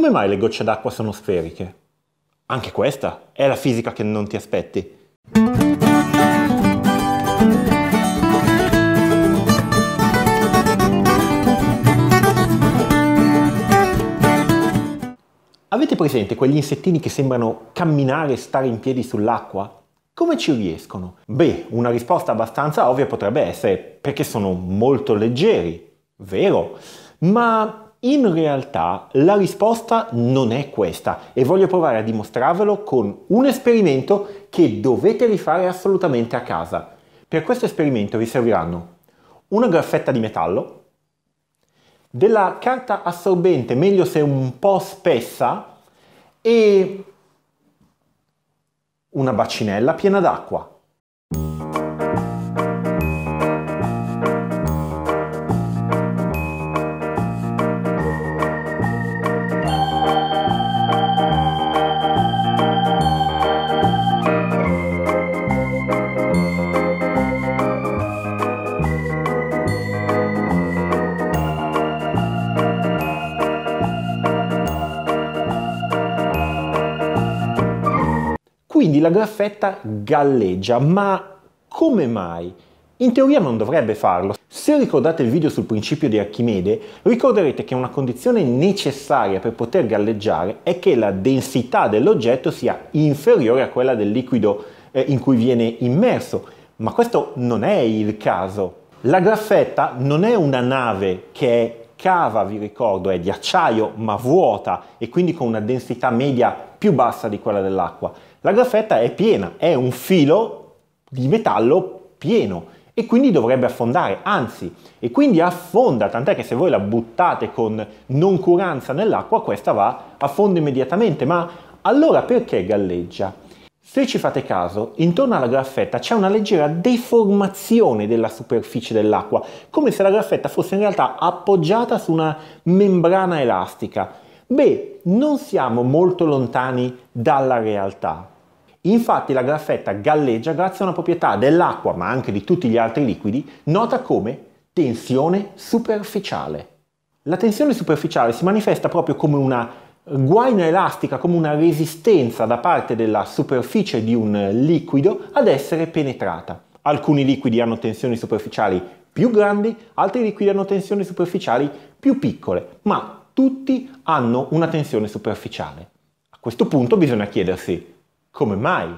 come mai le gocce d'acqua sono sferiche? Anche questa è la fisica che non ti aspetti. Avete presente quegli insettini che sembrano camminare e stare in piedi sull'acqua? Come ci riescono? Beh, una risposta abbastanza ovvia potrebbe essere perché sono molto leggeri, vero? Ma in realtà la risposta non è questa e voglio provare a dimostrarvelo con un esperimento che dovete rifare assolutamente a casa. Per questo esperimento vi serviranno una graffetta di metallo, della carta assorbente, meglio se un po' spessa, e una bacinella piena d'acqua. Quindi la graffetta galleggia, ma come mai? In teoria non dovrebbe farlo. Se ricordate il video sul principio di Archimede, ricorderete che una condizione necessaria per poter galleggiare è che la densità dell'oggetto sia inferiore a quella del liquido eh, in cui viene immerso, ma questo non è il caso. La graffetta non è una nave che è cava, vi ricordo, è di acciaio ma vuota e quindi con una densità media più bassa di quella dell'acqua. La graffetta è piena, è un filo di metallo pieno e quindi dovrebbe affondare, anzi, e quindi affonda, tant'è che se voi la buttate con noncuranza nell'acqua, questa va a fondo immediatamente, ma allora perché galleggia? Se ci fate caso, intorno alla graffetta c'è una leggera deformazione della superficie dell'acqua, come se la graffetta fosse in realtà appoggiata su una membrana elastica. Beh, non siamo molto lontani dalla realtà. Infatti la graffetta galleggia grazie a una proprietà dell'acqua, ma anche di tutti gli altri liquidi, nota come tensione superficiale. La tensione superficiale si manifesta proprio come una guaina elastica, come una resistenza da parte della superficie di un liquido ad essere penetrata. Alcuni liquidi hanno tensioni superficiali più grandi, altri liquidi hanno tensioni superficiali più piccole, ma tutti hanno una tensione superficiale. A questo punto bisogna chiedersi come mai?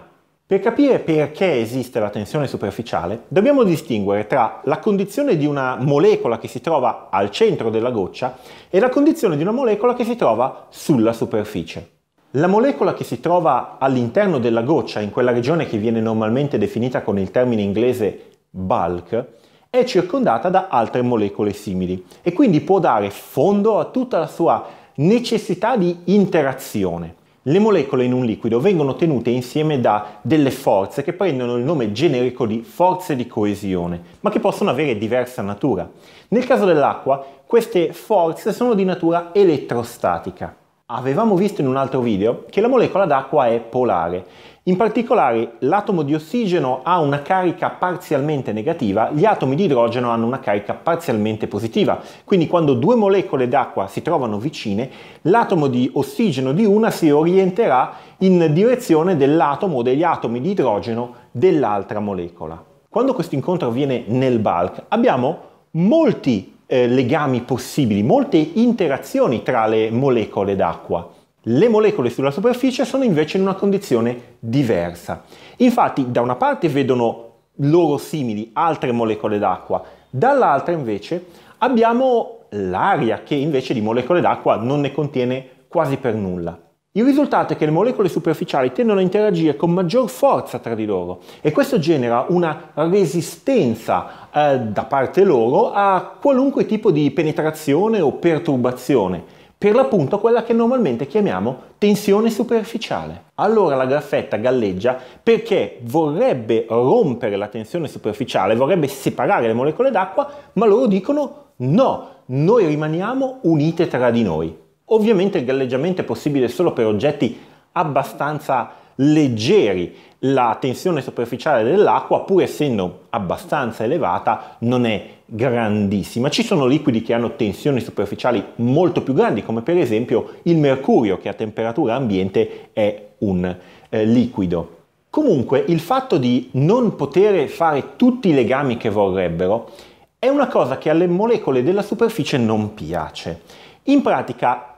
Per capire perché esiste la tensione superficiale, dobbiamo distinguere tra la condizione di una molecola che si trova al centro della goccia e la condizione di una molecola che si trova sulla superficie. La molecola che si trova all'interno della goccia, in quella regione che viene normalmente definita con il termine inglese bulk, è circondata da altre molecole simili e quindi può dare fondo a tutta la sua necessità di interazione. Le molecole in un liquido vengono tenute insieme da delle forze che prendono il nome generico di forze di coesione, ma che possono avere diversa natura. Nel caso dell'acqua, queste forze sono di natura elettrostatica. Avevamo visto in un altro video che la molecola d'acqua è polare. In particolare l'atomo di ossigeno ha una carica parzialmente negativa, gli atomi di idrogeno hanno una carica parzialmente positiva. Quindi quando due molecole d'acqua si trovano vicine, l'atomo di ossigeno di una si orienterà in direzione dell'atomo o degli atomi di idrogeno dell'altra molecola. Quando questo incontro avviene nel bulk abbiamo molti eh, legami possibili, molte interazioni tra le molecole d'acqua. Le molecole sulla superficie sono invece in una condizione diversa. Infatti da una parte vedono loro simili altre molecole d'acqua, dall'altra invece abbiamo l'aria che invece di molecole d'acqua non ne contiene quasi per nulla. Il risultato è che le molecole superficiali tendono a interagire con maggior forza tra di loro e questo genera una resistenza eh, da parte loro a qualunque tipo di penetrazione o perturbazione, per l'appunto quella che normalmente chiamiamo tensione superficiale. Allora la graffetta galleggia perché vorrebbe rompere la tensione superficiale, vorrebbe separare le molecole d'acqua, ma loro dicono no, noi rimaniamo unite tra di noi. Ovviamente il galleggiamento è possibile solo per oggetti abbastanza leggeri. La tensione superficiale dell'acqua, pur essendo abbastanza elevata, non è grandissima. Ci sono liquidi che hanno tensioni superficiali molto più grandi, come per esempio il mercurio, che a temperatura ambiente è un eh, liquido. Comunque, il fatto di non poter fare tutti i legami che vorrebbero è una cosa che alle molecole della superficie non piace. In pratica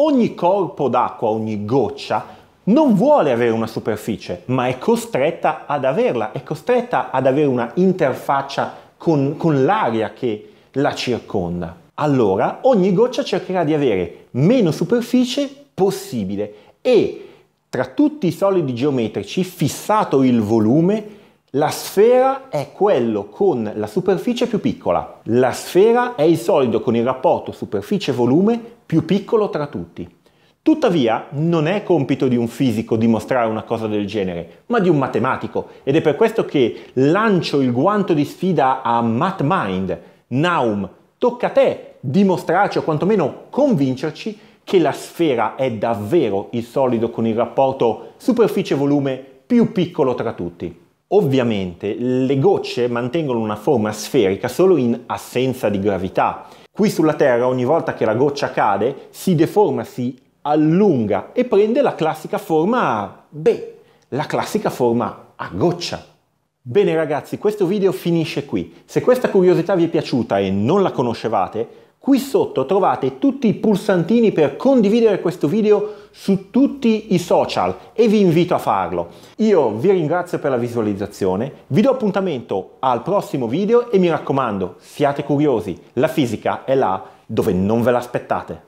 Ogni corpo d'acqua, ogni goccia, non vuole avere una superficie, ma è costretta ad averla, è costretta ad avere una interfaccia con, con l'aria che la circonda. Allora ogni goccia cercherà di avere meno superficie possibile e tra tutti i solidi geometrici, fissato il volume, la sfera è quello con la superficie più piccola. La sfera è il solido con il rapporto superficie-volume più piccolo tra tutti. Tuttavia, non è compito di un fisico dimostrare una cosa del genere, ma di un matematico, ed è per questo che lancio il guanto di sfida a MatMind. Naum, tocca a te dimostrarci o quantomeno convincerci che la sfera è davvero il solido con il rapporto superficie-volume più piccolo tra tutti. Ovviamente le gocce mantengono una forma sferica solo in assenza di gravità, Qui sulla Terra ogni volta che la goccia cade si deforma, si allunga e prende la classica forma, beh, la classica forma a goccia. Bene ragazzi, questo video finisce qui. Se questa curiosità vi è piaciuta e non la conoscevate, Qui sotto trovate tutti i pulsantini per condividere questo video su tutti i social e vi invito a farlo. Io vi ringrazio per la visualizzazione, vi do appuntamento al prossimo video e mi raccomando, siate curiosi, la fisica è là dove non ve l'aspettate.